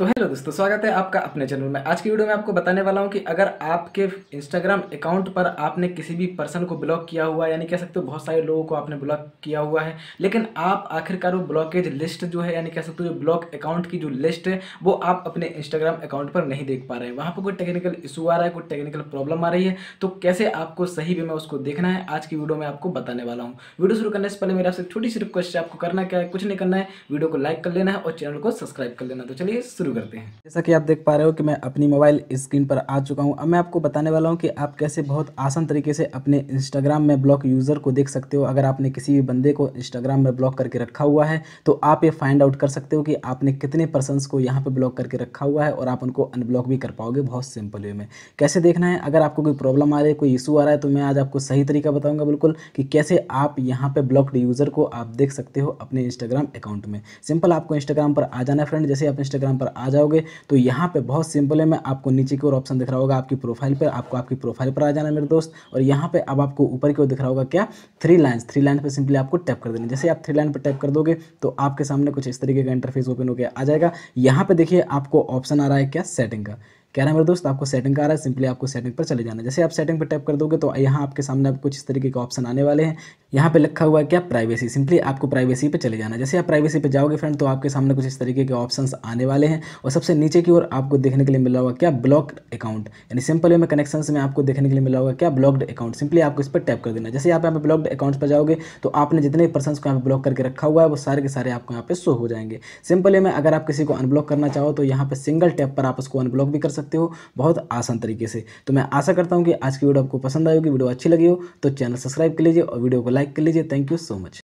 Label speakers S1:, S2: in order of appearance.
S1: तो हेलो दोस्तों स्वागत है आपका अपने चैनल में आज की वीडियो में आपको बताने वाला हूं कि अगर आपके इंस्टाग्राम अकाउंट पर आपने किसी भी पर्सन को ब्लॉक किया हुआ है यानी कह सकते हो बहुत सारे लोगों को आपने ब्लॉक किया हुआ है लेकिन आप आखिरकार वो ब्लॉकेज लिस्ट जो है यानी कह सकते हो जो ब्लॉक अकाउंट की जो लिस्ट है वो आप अपने इंस्टाग्राम अकाउंट पर नहीं देख पा रहे हैं वहाँ पर कोई टेक्निकल इशू आ रहा है कोई टेक्निकल प्रॉब्लम आ रही है तो कैसे आपको सही वे में उसको देखना है आज की वीडियो में आपको बताने वाला हूँ वीडियो शुरू करने से पहले मेरे आपसे छोटी सी रिक्वेस्ट है आपको करना क्या है कुछ नहीं करना है वीडियो को लाइक कर लेना है और चैनल को सब्सक्राइब कर लेना तो चलिए शुरू शुरू करते हैं जैसा कि आप देख पा रहे हो कि मैं अपनी मोबाइल स्क्रीन पर आ चुका हूँ अब मैं आपको बताने वाला हूँ कि आप कैसे बहुत आसान तरीके से अपने इंस्टाग्राम में ब्लॉक यूज़र को देख सकते हो अगर आपने किसी भी बंदे को इंस्टाग्राम में ब्लॉक करके रखा हुआ है तो आप ये फाइंड आउट कर सकते हो कि आपने कितने पर्सनस को यहाँ पर ब्लॉक करके रखा हुआ है और आप उनको अनब्लॉक भी कर पाओगे बहुत सिंपल वे में कैसे देखना है अगर आपको कोई प्रॉब्लम आ रही है कोई इशू आ रहा है तो मैं आज आपको सही तरीका बताऊँगा बिल्कुल कि कैसे आप यहाँ पर ब्लॉक्ड यूज़र को आप देख सकते हो अपने इंस्टाग्राम अकाउंट में सिंपल आपको इंस्टाग्राम पर आ जाना है फ्रेंड जैसे आप इंस्टाग्राम पर आ जाओगे तो यहाँ पे बहुत सिंपल है मैं आपको नीचे की ओर ऑप्शन दिख रहा होगा आपकी प्रोफाइल पर आपको आपकी प्रोफाइल पर आ जाना मेरे दोस्त और यहाँ पे अब आपको ऊपर की ओर दिख रहा होगा क्या थ्री लाइन्स थ्री लाइन पर सिंपली आपको टैप कर देना जैसे आप थ्री लाइन पर टैप कर दोगे तो आपके सामने कुछ इस तरीके का इंटरफेस ओपन हो गया आ जाएगा यहाँ पर देखिए आपको ऑप्शन आ रहा है क्या सेटिंग का कह रहा है मेरे दोस्त आपको सेटिंग का आ रहा है सिंपली आपको सेटिंग पर चले जाना जैसे आप सेटिंग पर टैप कर दोगे तो यहाँ आपके सामने आप कुछ इस तरीके के ऑप्शन आने वाले हैं यहाँ पे लिखा हुआ है क्या प्राइवेसी सिंपली आपको प्राइवेसी पे चले जाना जैसे आप प्राइवेसी पे जाओगे फ्रेंड तो आपके सामने कुछ इस तरीके के ऑप्शन आने वाले हैं और सबसे नीचे की ओर आपको देखने के लिए मिला हुआ क्या ब्लॉक अकाउंट यानी सिंपल वे में कनेक्शन में आपको देखने के लिए मिला हुआ क्या ब्लॉक्ड अकाउंट सिंपली आपको इस पर टैप कर देना जैसे आप यहाँ पर ब्लॉक्ड अकाउंट पर जाओगे तो आपने जितने पर्सन को यहाँ पर ब्लॉक करके रखा हुआ है वो सारे के सारे आपको यहाँ पे शो हो जाएंगे सिंपल वे में अगर आप किसी को अनब्लॉक करना चाहो तो यहाँ पे सिंगल टैप पर आप उसको अनब्लॉक भी कर सकते सकते हो बहुत आसान तरीके से तो मैं आशा करता हूँ कि आज की वीडियो आपको पसंद आएगी वीडियो अच्छी लगी हो तो चैनल सब्सक्राइब कर लीजिए और वीडियो को लाइक कर लीजिए थैंक यू सो मच